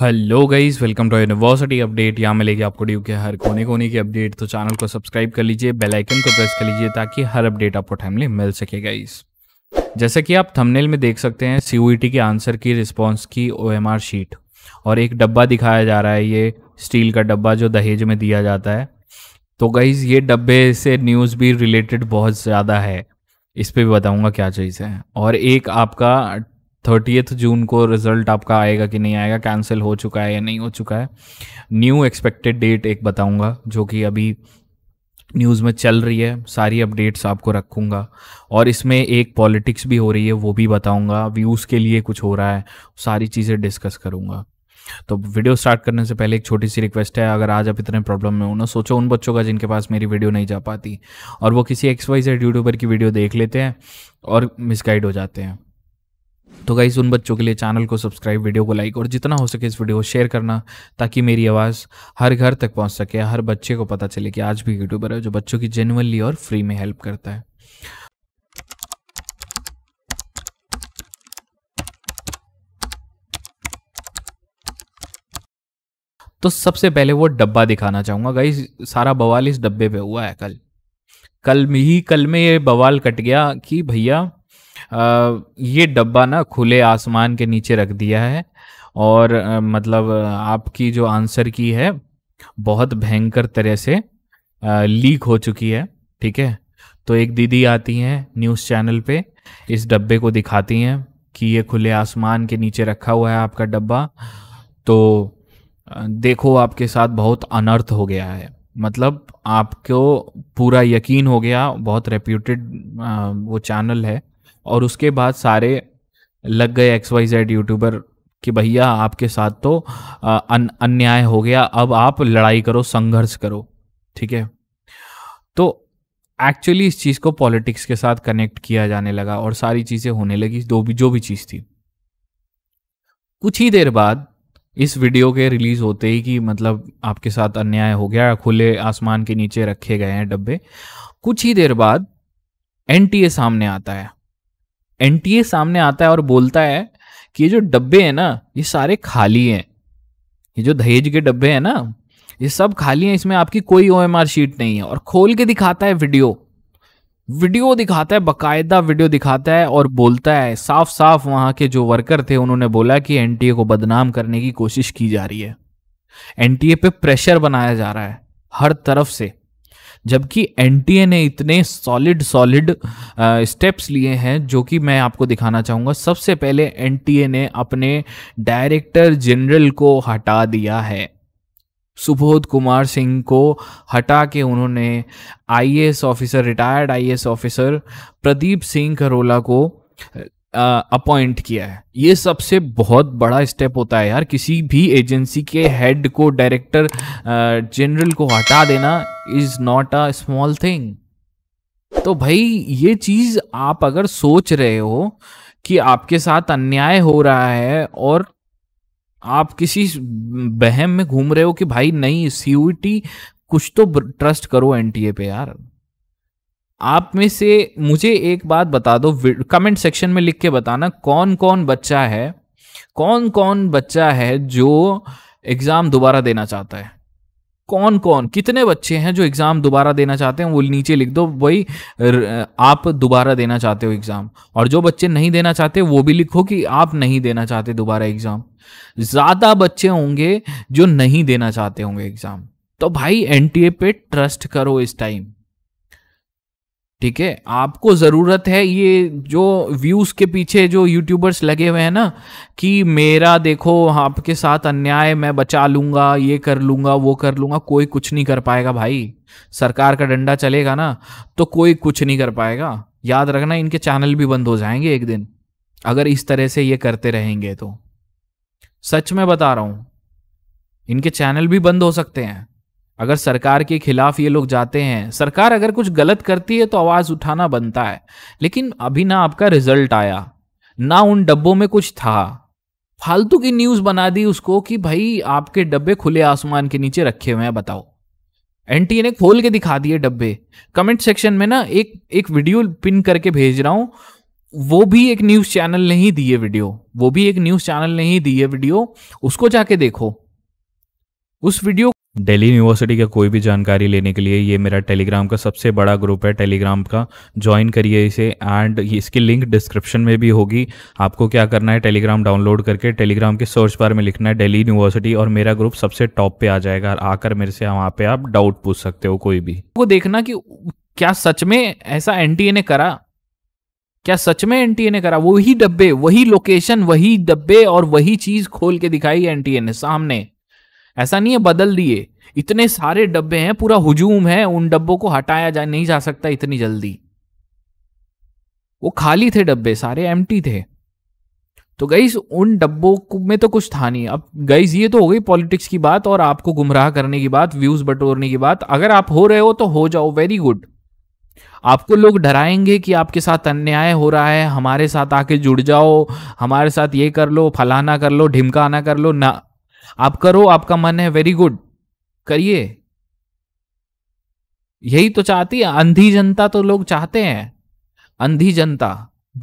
hello guys welcome to university update यहाँ मिलेगी आपको ड्यू के हर कोने कोने की अपडेट तो चैनल को सब्सक्राइब कर लीजिए बेल आइकन को प्रेस कर लीजिए ताकि हर अपडेट आपको टाइमली मिल सके गाइज जैसा कि आप थंबनेल में देख सकते हैं सी e के आंसर की रिस्पॉन्स की ओ शीट और एक डब्बा दिखाया जा रहा है ये स्टील का डब्बा जो दहेज में दिया जाता है तो गाइज़ ये डब्बे से न्यूज़ भी रिलेटेड बहुत ज़्यादा है इस पर भी बताऊँगा क्या चीज़ है और एक आपका थर्टी जून को रिजल्ट आपका आएगा कि नहीं आएगा कैंसिल हो चुका है या नहीं हो चुका है न्यू एक्सपेक्टेड डेट एक बताऊंगा जो कि अभी न्यूज़ में चल रही है सारी अपडेट्स आपको रखूँगा और इसमें एक पॉलिटिक्स भी हो रही है वो भी बताऊँगा व्यूज़ के लिए कुछ हो रहा है सारी चीज़ें डिस्कस करूँगा तो वीडियो स्टार्ट करने से पहले एक छोटी सी रिक्वेस्ट है अगर आज आप इतने प्रॉब्लम में हो ना सोचो उन बच्चों का जिनके पास मेरी वीडियो नहीं जा पाती और वो किसी एक्स वाई जेड यूट्यूबर की वीडियो देख लेते हैं और मिसगाइड हो जाते हैं तो गाइज़ उन बच्चों के लिए चैनल को सब्सक्राइब वीडियो को लाइक और जितना हो सके इस वीडियो को शेयर करना ताकि मेरी आवाज़ हर घर तक पहुंच सके हर बच्चे को पता चले कि आज भी यूट्यूबर है जो बच्चों की जेनुअनली और फ्री में हेल्प करता है तो सबसे पहले वो डब्बा दिखाना चाहूंगा गाइज सारा बवाल इस डब्बे पे हुआ है कल कल ही कल में ये बवाल कट गया कि भैया ये डब्बा ना खुले आसमान के नीचे रख दिया है और मतलब आपकी जो आंसर की है बहुत भयंकर तरह से लीक हो चुकी है ठीक है तो एक दीदी आती हैं न्यूज़ चैनल पे इस डब्बे को दिखाती हैं कि ये खुले आसमान के नीचे रखा हुआ है आपका डब्बा तो देखो आपके साथ बहुत अनर्थ हो गया है मतलब आपको पूरा यकीन हो गया बहुत रेप्यूटेड वो चैनल है और उसके बाद सारे लग गए एक्स वाई जेड यूट्यूबर कि भैया आपके साथ तो अन, अन्याय हो गया अब आप लड़ाई करो संघर्ष करो ठीक है तो एक्चुअली इस चीज़ को पॉलिटिक्स के साथ कनेक्ट किया जाने लगा और सारी चीज़ें होने लगी जो भी जो भी चीज़ थी कुछ ही देर बाद इस वीडियो के रिलीज होते ही कि मतलब आपके साथ अन्याय हो गया खुले आसमान के नीचे रखे गए हैं डब्बे कुछ ही देर बाद एन सामने आता है एनटीए सामने आता है और बोलता है कि ये जो डब्बे हैं ना ये सारे खाली हैं ये जो दहेज के डब्बे हैं ना ये सब खाली हैं इसमें आपकी कोई ओ शीट नहीं है और खोल के दिखाता है वीडियो वीडियो दिखाता है बकायदा वीडियो दिखाता है और बोलता है साफ साफ वहां के जो वर्कर थे उन्होंने बोला कि एनटीए को बदनाम करने की कोशिश की जा रही है एनटीए पे प्रेशर बनाया जा रहा है हर तरफ से जबकि एन ने इतने सॉलिड सॉलिड स्टेप्स लिए हैं जो कि मैं आपको दिखाना चाहूँगा सबसे पहले एन ने अपने डायरेक्टर जनरल को हटा दिया है सुबोध कुमार सिंह को हटा के उन्होंने IAS officer retired IAS officer Pradeep Singh Kharola को अपॉइंट किया है ये सबसे बहुत बड़ा स्टेप होता है यार किसी भी एजेंसी के हेड को डायरेक्टर जनरल को हटा देना is not a small thing तो भाई ये चीज आप अगर सोच रहे हो कि आपके साथ अन्याय हो रहा है और आप किसी बहम में घूम रहे हो कि भाई नहीं सीयूटी कुछ तो ट्रस्ट करो एनटीए पे यार आप में से मुझे एक बात बता दो कमेंट सेक्शन में लिख के बताना कौन कौन बच्चा है कौन कौन बच्चा है जो एग्ज़ाम दोबारा देना चाहता है कौन कौन कितने बच्चे हैं जो एग्ज़ाम दोबारा देना चाहते हैं वो नीचे लिख दो वही आप दोबारा देना चाहते हो एग्ज़ाम और जो बच्चे नहीं देना चाहते वो भी लिखो कि आप नहीं देना चाहते दोबारा एग्ज़ाम ज़्यादा बच्चे होंगे जो नहीं देना चाहते होंगे एग्ज़ाम तो भाई एन पे ट्रस्ट करो इस टाइम ठीक है आपको ज़रूरत है ये जो व्यूज़ के पीछे जो यूट्यूबर्स लगे हुए हैं ना कि मेरा देखो आपके साथ अन्याय मैं बचा लूँगा ये कर लूँगा वो कर लूँगा कोई कुछ नहीं कर पाएगा भाई सरकार का डंडा चलेगा ना तो कोई कुछ नहीं कर पाएगा याद रखना इनके चैनल भी बंद हो जाएंगे एक दिन अगर इस तरह से ये करते रहेंगे तो सच में बता रहा हूँ इनके चैनल भी बंद हो सकते हैं अगर सरकार के खिलाफ ये लोग जाते हैं सरकार अगर कुछ गलत करती है तो आवाज उठाना बनता है लेकिन अभी ना आपका रिजल्ट आया ना उन डब्बों में कुछ था फालतू की न्यूज बना दी उसको कि भाई आपके डब्बे खुले आसमान के नीचे रखे हुए हैं बताओ एन ने खोल के दिखा दिए डब्बे कमेंट सेक्शन में ना एक एक वीडियो पिन करके भेज रहा हूं वो भी एक न्यूज चैनल ने ही दी है वीडियो वो भी एक न्यूज चैनल ने ही दी है वीडियो उसको जाके देखो उस वीडियो दिल्ली यूनिवर्सिटी का कोई भी जानकारी लेने के लिए ये मेरा टेलीग्राम का सबसे बड़ा ग्रुप है टेलीग्राम का ज्वाइन करिए इसे एंड इसकी लिंक डिस्क्रिप्शन में भी होगी आपको क्या करना है टेलीग्राम डाउनलोड करके टेलीग्राम के सर्च बार में लिखना है दिल्ली यूनिवर्सिटी और मेरा ग्रुप सबसे टॉप पे आ जाएगा आकर मेरे से वहाँ पे आप डाउट पूछ सकते हो कोई भी वो देखना कि क्या सच में ऐसा एन ने करा क्या सच में एन ने करा वही डब्बे वही लोकेशन वही डब्बे और वही चीज खोल के दिखाई एन ने सामने ऐसा नहीं है बदल दिए इतने सारे डब्बे हैं पूरा हुजूम है उन डब्बों को हटाया जा नहीं जा सकता इतनी जल्दी वो खाली थे डब्बे सारे एम थे तो गईस उन डब्बों में तो कुछ था नहीं अब गईस ये तो हो गई पॉलिटिक्स की बात और आपको गुमराह करने की बात व्यूज बटोरने की बात अगर आप हो रहे हो तो हो जाओ वेरी गुड आपको लोग डराएंगे कि आपके साथ अन्याय हो रहा है हमारे साथ आके जुड़ जाओ हमारे साथ ये कर लो फलाना कर लो ढिमकाना कर लो ना आप करो आपका मन है वेरी गुड करिए यही तो चाहती है अंधी जनता तो लोग चाहते हैं अंधी जनता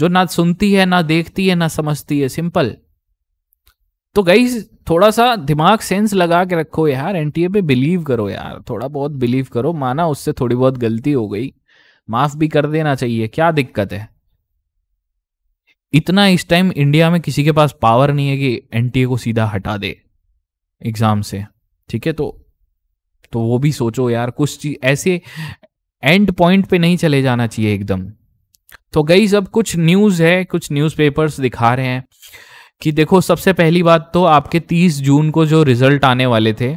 जो ना सुनती है ना देखती है ना समझती है सिंपल तो गई थोड़ा सा दिमाग सेंस लगा के रखो यार एनटीए पे बिलीव करो यार थोड़ा बहुत बिलीव करो माना उससे थोड़ी बहुत गलती हो गई माफ भी कर देना चाहिए क्या दिक्कत है इतना इस टाइम इंडिया में किसी के पास पावर नहीं है कि एनटीए को सीधा हटा दे एग्ज़ाम से ठीक है तो तो वो भी सोचो यार कुछ चीज ऐसे एंड पॉइंट पे नहीं चले जाना चाहिए एकदम तो गई सब कुछ न्यूज़ है कुछ न्यूज़पेपर्स दिखा रहे हैं कि देखो सबसे पहली बात तो आपके 30 जून को जो रिज़ल्ट आने वाले थे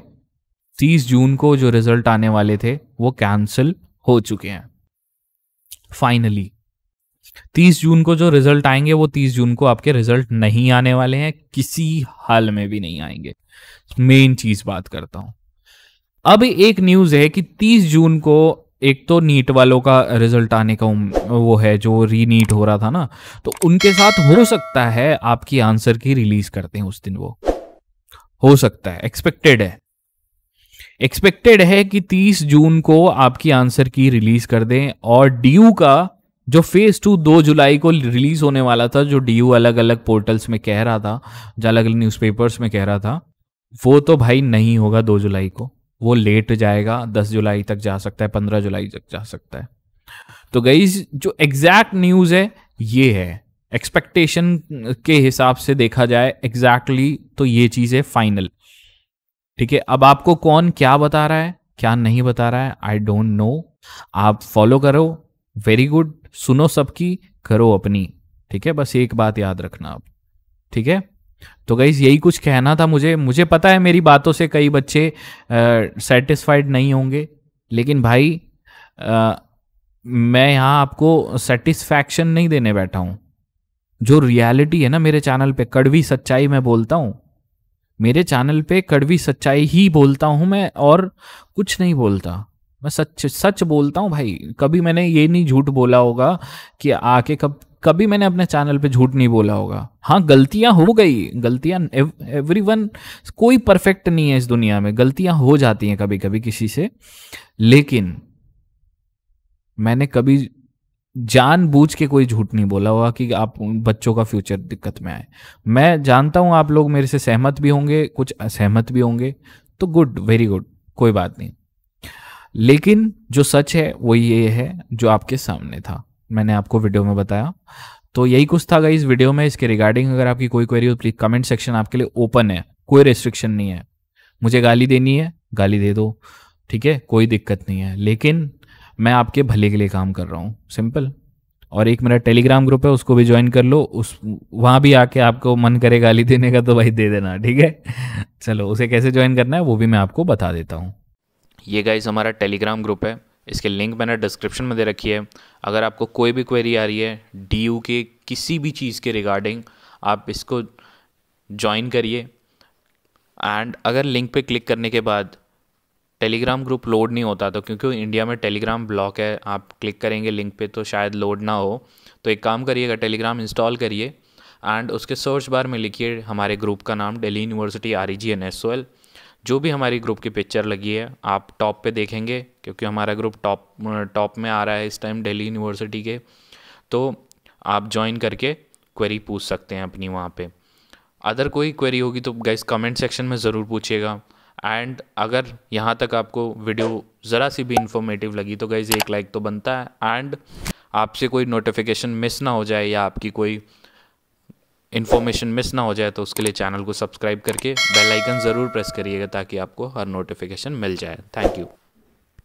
30 जून को जो रिज़ल्ट आने वाले थे वो कैंसिल हो चुके हैं फाइनली तीस जून को जो रिजल्ट आएंगे वो तीस जून को आपके रिजल्ट नहीं आने वाले हैं किसी हाल में भी नहीं आएंगे मेन चीज बात करता हूं अब एक न्यूज है कि तीस जून को एक तो नीट वालों का रिजल्ट आने का वो है जो रीनीट हो रहा था ना तो उनके साथ हो सकता है आपकी आंसर की रिलीज करते हैं उस दिन वो हो सकता है एक्सपेक्टेड है एक्सपेक्टेड है कि 30 जून को आपकी आंसर की रिलीज कर दें और डीयू का जो फेज टू दो जुलाई को रिलीज होने वाला था जो डी अलग अलग पोर्टल्स में कह रहा था जो अलग अलग न्यूज में कह रहा था वो तो भाई नहीं होगा दो जुलाई को वो लेट जाएगा दस जुलाई तक जा सकता है पंद्रह जुलाई तक जा सकता है तो गई जो एग्जैक्ट न्यूज़ है ये है एक्सपेक्टेशन के हिसाब से देखा जाए एग्जैक्टली exactly तो ये चीज़ है फाइनल ठीक है अब आपको कौन क्या बता रहा है क्या नहीं बता रहा है आई डोंट नो आप फॉलो करो वेरी गुड सुनो सबकी करो अपनी ठीक है बस एक बात याद रखना आप ठीक है तो गई यही कुछ कहना था मुझे मुझे पता है मेरी बातों से कई बच्चे सेटिस्फाइड नहीं होंगे लेकिन भाई आ, मैं यहाँ आपको सेटिस्फैक्शन नहीं देने बैठा हूँ जो रियलिटी है ना मेरे चैनल पे कड़वी सच्चाई मैं बोलता हूँ मेरे चैनल पे कड़वी सच्चाई ही बोलता हूँ मैं और कुछ नहीं बोलता मैं सच सच बोलता हूँ भाई कभी मैंने ये नहीं झूठ बोला होगा कि आके कब कभी मैंने अपने चैनल पे झूठ नहीं बोला होगा हाँ गलतियाँ हो गई गलतियाँ एवरी वन कोई परफेक्ट नहीं है इस दुनिया में गलतियाँ हो जाती हैं कभी कभी किसी से लेकिन मैंने कभी जान बूझ के कोई झूठ नहीं बोला होगा कि आप बच्चों का फ्यूचर दिक्कत में आए मैं जानता हूँ आप लोग मेरे से सहमत भी होंगे कुछ असहमत भी होंगे तो गुड वेरी गुड कोई बात नहीं लेकिन जो सच है वो ये है जो आपके सामने था मैंने आपको वीडियो में बताया तो यही कुछ था इस वीडियो में इसके रिगार्डिंग अगर आपकी कोई क्वेरी हो प्लीज कमेंट सेक्शन आपके लिए ओपन है कोई रेस्ट्रिक्शन नहीं है मुझे गाली देनी है गाली दे दो ठीक है कोई दिक्कत नहीं है लेकिन मैं आपके भले के लिए काम कर रहा हूँ सिंपल और एक मेरा टेलीग्राम ग्रुप है उसको भी ज्वाइन कर लो उस वहाँ भी आके आपको मन करे गाली देने का तो भाई दे देना ठीक है चलो उसे कैसे ज्वाइन करना है वो भी मैं आपको बता देता हूँ ये गाइज हमारा टेलीग्राम ग्रुप है इसके लिंक मैंने डिस्क्रिप्शन में दे रखी है अगर आपको कोई भी क्वेरी आ रही है डी यू के किसी भी चीज़ के रिगार्डिंग आप इसको ज्वाइन करिए एंड अगर लिंक पे क्लिक करने के बाद टेलीग्राम ग्रुप लोड नहीं होता तो क्योंकि इंडिया में टेलीग्राम ब्लॉक है आप क्लिक करेंगे लिंक पे तो शायद लोड ना हो तो एक काम करिएगा टेलीग्राम इंस्टॉल करिए एंड उसके सर्च बार में लिखिए हमारे ग्रुप का नाम daily university R E G N S O L जो भी हमारी ग्रुप की पिक्चर लगी है आप टॉप पे देखेंगे क्योंकि हमारा ग्रुप टॉप टॉप में आ रहा है इस टाइम दिल्ली यूनिवर्सिटी के तो आप ज्वाइन करके क्वेरी पूछ सकते हैं अपनी वहाँ पे अदर कोई क्वेरी होगी तो गाइस कमेंट सेक्शन में ज़रूर पूछिएगा एंड अगर यहाँ तक आपको वीडियो ज़रा सी भी इंफॉर्मेटिव लगी तो गाइज़ एक लाइक तो बनता है एंड आपसे कोई नोटिफिकेशन मिस ना हो जाए या आपकी कोई इन्फॉर्मेशन मिस ना हो जाए तो उसके लिए चैनल को सब्सक्राइब करके बेल आइकन ज़रूर प्रेस करिएगा ताकि आपको हर नोटिफिकेशन मिल जाए थैंक यू